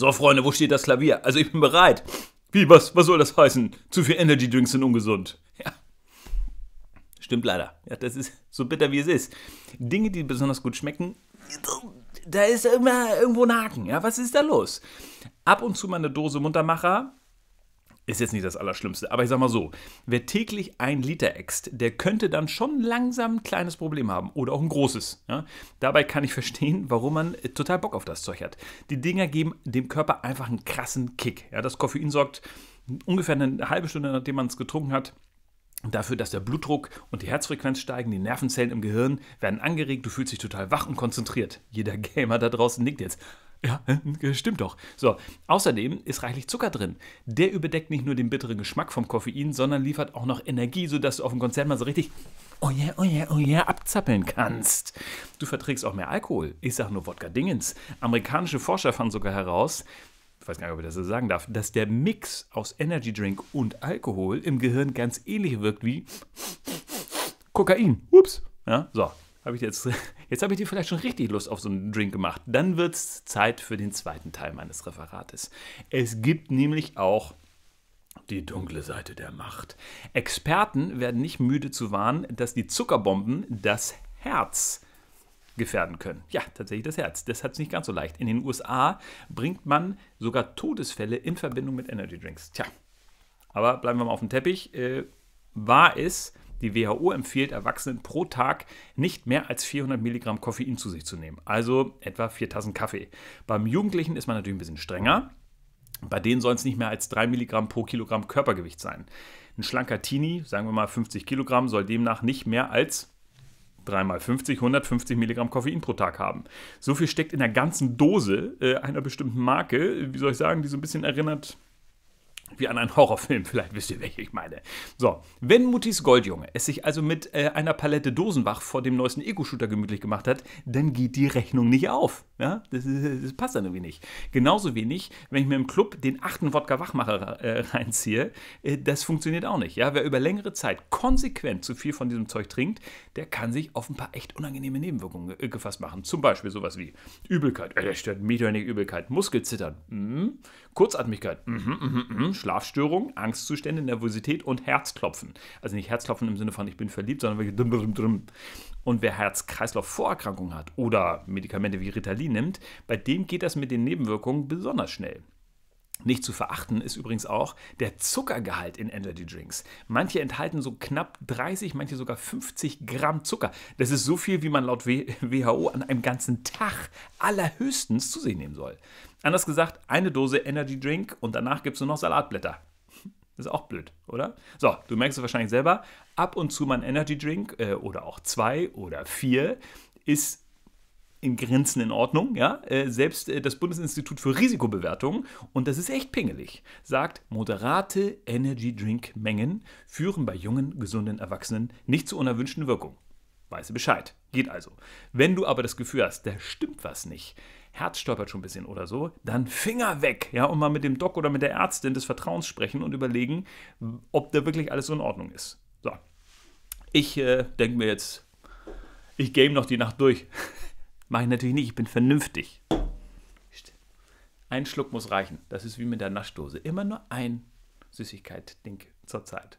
So, Freunde, wo steht das Klavier? Also ich bin bereit. Wie, was, was soll das heißen? Zu viel Energy Drinks sind ungesund. Ja. Stimmt leider. Ja, das ist so bitter, wie es ist. Dinge, die besonders gut schmecken, da ist immer irgendwo ein Haken. Ja, was ist da los? Ab und zu mal eine Dose Muntermacher ist jetzt nicht das Allerschlimmste, aber ich sag mal so: Wer täglich ein Liter äxt, der könnte dann schon langsam ein kleines Problem haben oder auch ein großes. Ja? Dabei kann ich verstehen, warum man äh, total Bock auf das Zeug hat. Die Dinger geben dem Körper einfach einen krassen Kick. Ja? Das Koffein sorgt ungefähr eine halbe Stunde, nachdem man es getrunken hat, dafür, dass der Blutdruck und die Herzfrequenz steigen, die Nervenzellen im Gehirn werden angeregt, du fühlst dich total wach und konzentriert. Jeder Gamer da draußen nickt jetzt. Ja, äh, stimmt doch. So, außerdem ist reichlich Zucker drin. Der überdeckt nicht nur den bitteren Geschmack vom Koffein, sondern liefert auch noch Energie, sodass du auf dem Konzert mal so richtig oh ja, yeah, oh ja, yeah, oh ja yeah, abzappeln kannst. Du verträgst auch mehr Alkohol. Ich sag nur Wodka Dingens. Amerikanische Forscher fanden sogar heraus, ich weiß gar nicht, ob ich das so sagen darf, dass der Mix aus Energy Drink und Alkohol im Gehirn ganz ähnlich wirkt wie Kokain. Ups. Ja, so. Habe ich jetzt, jetzt habe ich dir vielleicht schon richtig Lust auf so einen Drink gemacht. Dann wird es Zeit für den zweiten Teil meines Referates. Es gibt nämlich auch die dunkle Seite der Macht. Experten werden nicht müde zu warnen, dass die Zuckerbomben das Herz gefährden können. Ja, tatsächlich das Herz. Das hat es nicht ganz so leicht. In den USA bringt man sogar Todesfälle in Verbindung mit Energy Drinks. Tja, aber bleiben wir mal auf dem Teppich. Äh, war es die WHO empfiehlt Erwachsenen pro Tag nicht mehr als 400 Milligramm Koffein zu sich zu nehmen, also etwa 4 Tassen Kaffee. Beim Jugendlichen ist man natürlich ein bisschen strenger. Bei denen sollen es nicht mehr als 3 Milligramm pro Kilogramm Körpergewicht sein. Ein schlanker Teenie, sagen wir mal 50 Kilogramm, soll demnach nicht mehr als 3 mal 50, 150 Milligramm Koffein pro Tag haben. So viel steckt in der ganzen Dose äh, einer bestimmten Marke, wie soll ich sagen, die so ein bisschen erinnert wie an einen Horrorfilm, vielleicht wisst ihr, welche ich meine. So, wenn Muttis Goldjunge es sich also mit äh, einer Palette Dosenbach vor dem neuesten Ego-Shooter gemütlich gemacht hat, dann geht die Rechnung nicht auf. Ja? Das, ist, das passt dann irgendwie nicht. Genauso wenig, wenn ich mir im Club den achten Wodka Wachmacher äh, reinziehe, äh, das funktioniert auch nicht. Ja? Wer über längere Zeit konsequent zu viel von diesem Zeug trinkt, der kann sich auf ein paar echt unangenehme Nebenwirkungen äh, gefasst machen. Zum Beispiel sowas wie Übelkeit, äh, das stört mich doch nicht Übelkeit, Muskelzittern, mh? Hm? Kurzatmigkeit, mhm, mh, mh. Schlafstörung, Angstzustände, Nervosität und Herzklopfen. Also nicht Herzklopfen im Sinne von ich bin verliebt, sondern wirklich drum, drum, drum. Und wer Herz-Kreislauf-Vorerkrankungen hat oder Medikamente wie Ritalin nimmt, bei dem geht das mit den Nebenwirkungen besonders schnell. Nicht zu verachten ist übrigens auch der Zuckergehalt in Energy Drinks. Manche enthalten so knapp 30, manche sogar 50 Gramm Zucker. Das ist so viel, wie man laut WHO an einem ganzen Tag allerhöchstens zu sich nehmen soll. Anders gesagt, eine Dose Energy Drink und danach gibt es nur noch Salatblätter. ist auch blöd, oder? So, du merkst es wahrscheinlich selber, ab und zu mal ein Energy Drink äh, oder auch zwei oder vier ist in Grenzen in Ordnung. Ja? Äh, selbst äh, das Bundesinstitut für Risikobewertung, und das ist echt pingelig, sagt, moderate Energy Drink Mengen führen bei jungen, gesunden Erwachsenen nicht zu unerwünschten Wirkungen. Weiße Bescheid. Geht also. Wenn du aber das Gefühl hast, da stimmt was nicht, Herz stolpert schon ein bisschen oder so, dann Finger weg, ja, und mal mit dem Doc oder mit der Ärztin des Vertrauens sprechen und überlegen, ob da wirklich alles so in Ordnung ist. So. Ich äh, denke mir jetzt, ich game noch die Nacht durch. Mache ich natürlich nicht, ich bin vernünftig. Ein Schluck muss reichen. Das ist wie mit der Naschdose. Immer nur ein Süßigkeit-Ding zur Zeit.